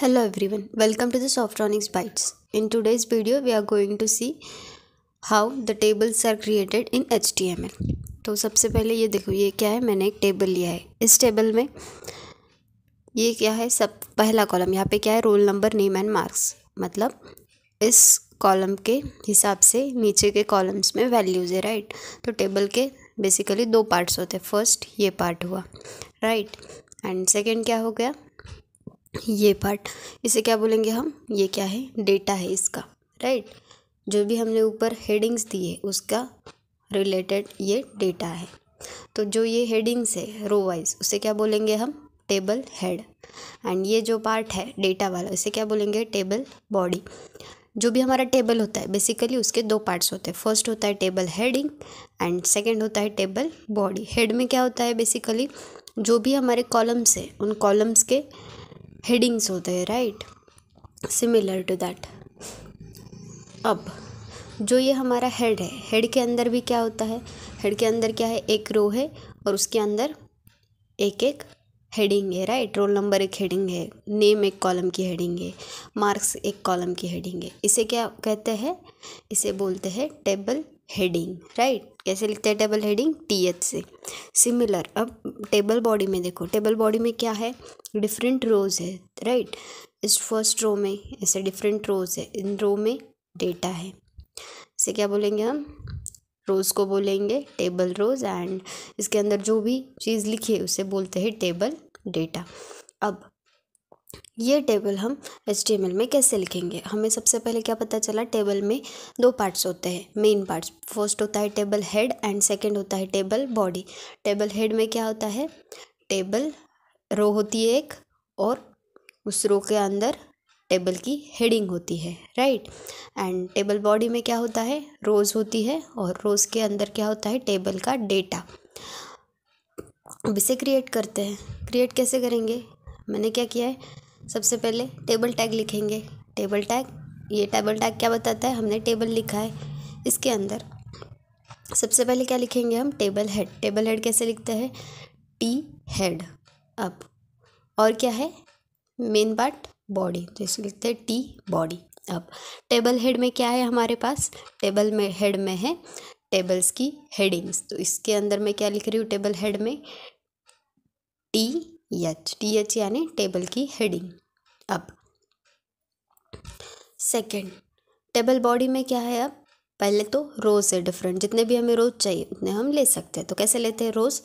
Hello everyone, welcome to the Softronics Bytes. In today's video, we are going to see how the tables are created in HTML. तो सबसे पहले ये देखो ये क्या है मैंने एक टेबल लिया है इस टेबल में ये क्या है सब पहला कॉलम यहाँ पे क्या है roll number name and marks मतलब इस कॉलम के हिसाब से नीचे के कॉलम्स में वैल्यूज़ है राइट तो टेबल के बेसिकली दो पार्ट्स होते हैं फर्स्ट ये पार्ट हुआ राइट एंड सेकेंड क्या हो गया ये पार्ट इसे क्या बोलेंगे हम ये क्या है डेटा है इसका राइट जो भी हमने ऊपर हेडिंग्स दी है उसका रिलेटेड ये डेटा है तो जो ये हेडिंग्स है रो वाइज उसे क्या बोलेंगे हम टेबल हेड एंड ये जो पार्ट है डेटा वाला इसे क्या बोलेंगे टेबल बॉडी जो भी हमारा टेबल होता है बेसिकली उसके दो पार्ट्स होते हैं फर्स्ट होता है टेबल हेडिंग एंड सेकेंड होता है टेबल बॉडी हेड में क्या होता है बेसिकली जो भी हमारे कॉलम्स हैं उन कॉलम्स के हेडिंग्स होते हैं राइट सिमिलर टू दैट अब जो ये हमारा हेड है हेड के अंदर भी क्या होता है हेड के अंदर क्या है एक रो है और उसके अंदर एक एक हेडिंग है राइट रोल नंबर एक हेडिंग है नेम एक कॉलम की हेडिंग है मार्क्स एक कॉलम की हेडिंग है इसे क्या कहते हैं इसे बोलते हैं टेबल हेडिंग राइट कैसे लिखते हैं टेबल हेडिंग टी एच से सिमिलर अब टेबल बॉडी में देखो टेबल बॉडी में क्या है डिफरेंट रोज है राइट इस फर्स्ट रो में ऐसे डिफरेंट रोज है इन रो में डेटा है इसे क्या बोलेंगे हम रोज़ को बोलेंगे टेबल रोज़ एंड इसके अंदर जो भी चीज़ लिखी है उसे बोलते हैं टेबल डेटा अब ये टेबल हम एच में कैसे लिखेंगे हमें सबसे पहले क्या पता चला टेबल में दो पार्ट्स होते हैं मेन पार्ट्स फर्स्ट होता है टेबल हेड एंड सेकंड होता है टेबल बॉडी टेबल हेड में क्या होता है टेबल रो होती है एक और उस रो के अंदर टेबल की हेडिंग होती है राइट एंड टेबल बॉडी में क्या होता है रोज़ होती है और रोज़ के अंदर क्या होता है टेबल का डेटा अब इसे क्रिएट करते हैं क्रिएट कैसे करेंगे मैंने क्या किया है सबसे पहले टेबल टैग लिखेंगे टेबल टैग ये टेबल टैग क्या बताता है हमने टेबल लिखा है इसके अंदर सबसे पहले क्या लिखेंगे हम टेबल हेड टेबल हेड कैसे लिखते हैं टी हेड अब और क्या है मेन पार्ट बॉडी तो इसे लिखते हैं टी बॉडी अब टेबल हेड में क्या है हमारे पास टेबल में हेड में है टेबल्स की हेडिंग्स तो इसके अंदर मैं क्या लिख रही हूँ टेबल हेड में टी एच टी एच यानी टेबल की हेडिंग अब सेकंड टेबल बॉडी में क्या है अब पहले तो रोज है डिफरेंट जितने भी हमें रोज चाहिए उतने हम ले सकते हैं तो कैसे लेते हैं rows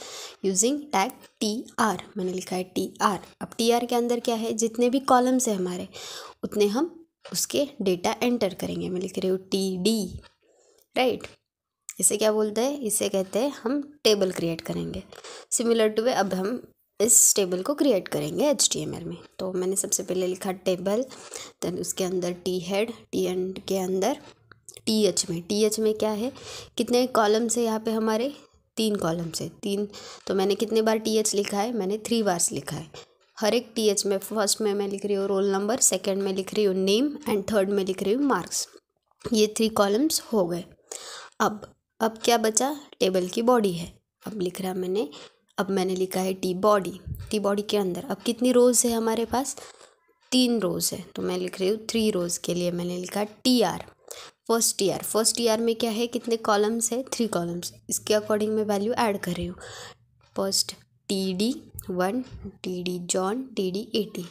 using tag T R मैंने लिखा है टी आर अब टी आर के अंदर क्या है जितने भी कॉलम्स हैं हमारे उतने हम उसके डेटा एंटर करेंगे मैं लिख रही हूँ टी डी राइट इसे क्या बोलते हैं इसे कहते हैं हम टेबल क्रिएट करेंगे सिमिलर टू वे अब हम इस टेबल को क्रिएट करेंगे एच में तो मैंने सबसे पहले लिखा टेबल देन उसके अंदर टी हेड टी एंड के अंदर टी एच में टी एच में क्या है कितने कॉलम्स है यहाँ पे हमारे तीन कॉलम्स है तीन तो मैंने कितने बार टी एच लिखा है मैंने थ्री बार्स लिखा है हर एक टी एच में फर्स्ट में मैं लिख रही हूँ रोल नंबर सेकेंड में लिख रही हूँ नेम एंड थर्ड में लिख रही हूँ मार्क्स ये थ्री कॉलम्स हो गए अब अब क्या बचा टेबल की बॉडी है अब लिख रहा मैंने अब मैंने लिखा है टी बॉडी टी बॉडी के अंदर अब कितनी रोज़ है हमारे पास तीन रोज़ है तो मैं लिख रही हूँ थ्री रोज़ के लिए मैंने लिखा T R first year first year में क्या है कितने कॉलम्स है थ्री कॉलम्स इसके अकॉर्डिंग मैं वैल्यू ऐड कर रही हूँ first T D one T D John T D eighty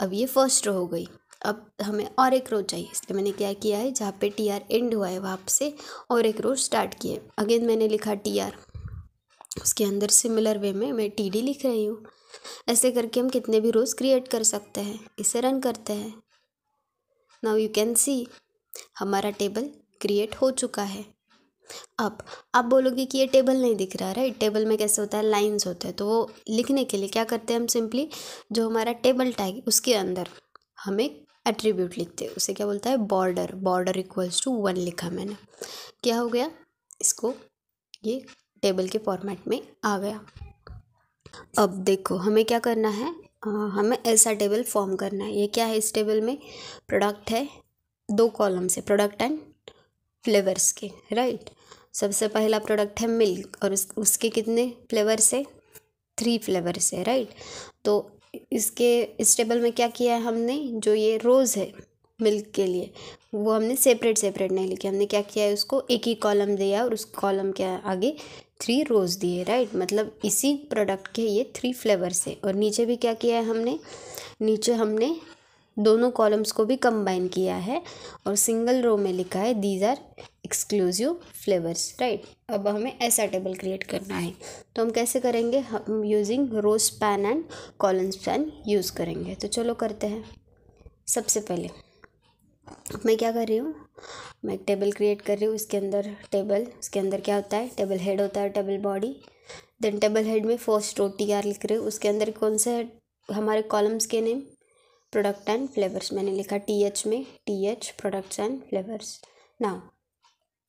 अब ये फर्स्ट रो हो गई अब हमें और एक रो चाहिए इसलिए मैंने क्या किया है जहाँ पे टी आर एंड हुआ है वहाँ से और एक रो स्टार्ट किए अगेन मैंने लिखा टी आर उसके अंदर सिमिलर वे में मैं टी डी लिख रही हूँ ऐसे करके हम कितने भी रोज़ क्रिएट कर सकते हैं इसे रन करते हैं नाउ यू कैन सी हमारा टेबल क्रिएट हो चुका है अब आप बोलोगे कि ये टेबल नहीं दिख रहा राइट टेबल में कैसे होता है लाइंस होते हैं तो वो लिखने के लिए क्या करते हैं हम सिंपली जो हमारा टेबल टैग उसके अंदर हम एक एट्रीब्यूट लिखते हैं उसे क्या बोलता है border border equals to one लिखा मैंने क्या हो गया इसको ये टेबल के फॉर्मेट में आ गया अब देखो हमें क्या करना है आ, हमें ऐसा टेबल फॉर्म करना है ये क्या है इस टेबल में प्रोडक्ट है दो कॉलम से प्रोडक्ट एंड फ्लेवर्स के राइट सबसे पहला प्रोडक्ट है मिल्क और उस, उसके कितने फ्लेवर से थ्री फ्लेवर से राइट तो इसके इस टेबल में क्या किया है हमने जो ये रोज़ है मिल्क के लिए वो हमने सेपरेट सेपरेट नहीं लिखे हमने क्या किया है उसको एक ही कॉलम दिया और उस कॉलम के आगे थ्री रोज़ दिए राइट मतलब इसी प्रोडक्ट के ये थ्री फ्लेवर्स है और नीचे भी क्या किया है हमने नीचे हमने दोनों कॉलम्स को भी कंबाइन किया है और सिंगल रो में लिखा है these are exclusive flavours right अब हमें ऐसा टेबल क्रिएट करना है तो हम कैसे करेंगे हम using rowspan and colspan use करेंगे तो चलो करते हैं सबसे पहले अब मैं क्या कर रही हूँ मैं एक टेबल क्रिएट कर रही हूँ इसके अंदर टेबल इसके अंदर क्या होता है टेबल हेड होता है table body then table head में फर्स्ट रो टी आर लिख रही हूँ उसके अंदर कौन से हमारे कॉलम्स के नेम प्रोडक्ट एंड फ्लेवर्स मैंने लिखा टी एच में T H products and flavours ना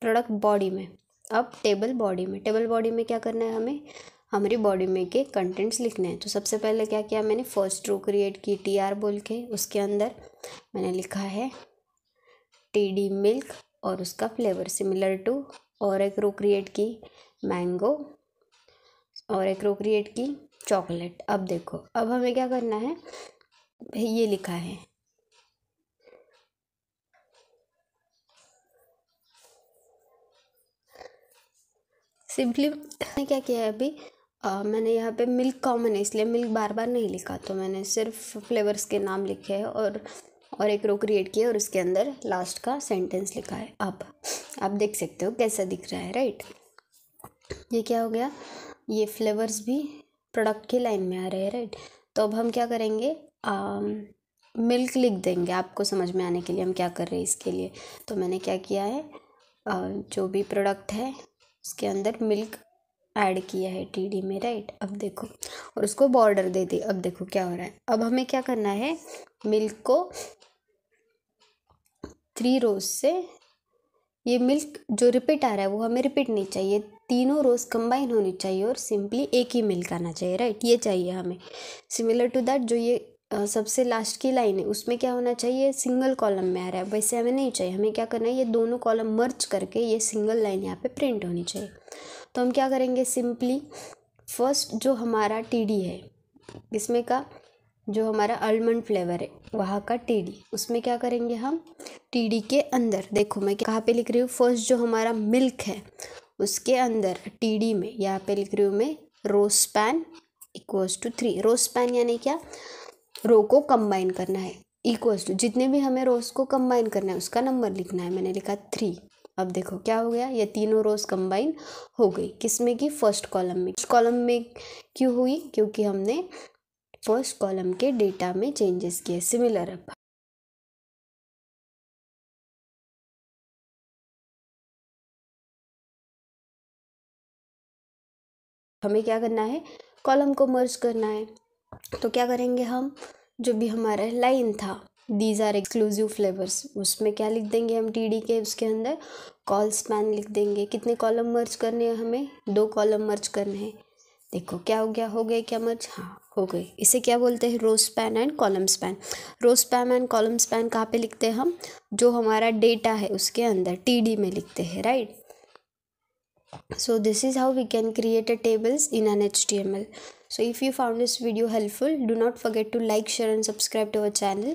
प्रोडक्ट बॉडी में अब टेबल बॉडी में टेबल बॉडी में क्या करना है हमें हमारी बॉडी में के कंटेंट्स लिखने हैं तो सबसे पहले क्या किया मैंने फर्स्ट रो क्रिएट की टी आर बोल के उसके अंदर मैंने लिखा है टेडी मिल्क और उसका फ्लेवर सिमिलर टू और एक रो क्रिएट की मैंगो और एक रो क्रिएट की चॉकलेट अब देखो अब हमें क्या करना है ये लिखा है सिंपली मैंने क्या किया है अभी आ, मैंने यहाँ पे मिल्क कॉमन है इसलिए मिल्क बार बार नहीं लिखा तो मैंने सिर्फ फ्लेवर्स के नाम लिखे हैं और और एक रो क्रिएट किया और उसके अंदर लास्ट का सेंटेंस लिखा है अब आप देख सकते हो कैसा दिख रहा है राइट ये क्या हो गया ये फ्लेवर्स भी प्रोडक्ट की लाइन में आ रहे हैं राइट तो अब हम क्या करेंगे आ, मिल्क लिख देंगे आपको समझ में आने के लिए हम क्या कर रहे हैं इसके लिए तो मैंने क्या किया है आ, जो भी प्रोडक्ट है उसके अंदर मिल्क ऐड किया है टी में राइट अब देखो और उसको बॉर्डर दे दी अब देखो क्या हो रहा है अब हमें क्या करना है मिल्क को थ्री रोज से ये मिल्क जो रिपीट आ रहा है वो हमें रिपीट नहीं चाहिए तीनों रोज़ कंबाइन होनी चाहिए और सिंपली एक ही मिल्क आना चाहिए राइट ये चाहिए हमें सिमिलर टू दैट जो ये सबसे लास्ट की लाइन है उसमें क्या होना चाहिए सिंगल कॉलम में आ रहा है वैसे हमें नहीं चाहिए हमें क्या करना है ये दोनों कॉलम मर्ज करके ये सिंगल लाइन यहाँ पे प्रिंट होनी चाहिए तो हम क्या करेंगे सिंपली फर्स्ट जो हमारा टी डी है इसमें का जो हमारा आलमंड फ्लेवर है वहाँ का टी डी उसमें क्या करेंगे हम टी डी के अंदर देखो मैं कहाँ पे लिख रही हूँ फर्स्ट जो हमारा मिल्क है उसके अंदर टी डी में यहाँ पे लिख रही हूँ मैं rowspan equals to three rowspan यानी क्या रो को कंबाइन करना है इक्वल्स टू जितने भी हमें रोस को कंबाइन करना है उसका नंबर लिखना है मैंने लिखा थ्री अब देखो क्या हो गया ये तीनों रोज़ कंबाइन हो गई किस में की फर्स्ट कॉलम में कॉलम में क्यों हुई क्योंकि हमने फर्स्ट कॉलम के डेटा में चेंजेस किए सिमिलर अब हमें क्या करना है कॉलम को मर्ज करना है तो क्या करेंगे हम जो भी हमारा लाइन था दीज आर एक्सक्लूसिव फ्लेवर्स उसमें क्या लिख देंगे हम टी डी के उसके अंदर कॉल स्पैन लिख देंगे कितने कॉलम मर्ज करने हैं हमें दो कॉलम मर्ज करने हैं देखो क्या हो गया हो गए क्या मर्ज हाँ हो गए इसे क्या बोलते हैं row span and column span row span and column span कहाँ पे लिखते हैं हम जो हमारा डेटा है उसके अंदर टी में लिखते हैं right so this is how we can create a tables in an html so if you found this video helpful do not forget to like share and subscribe to our channel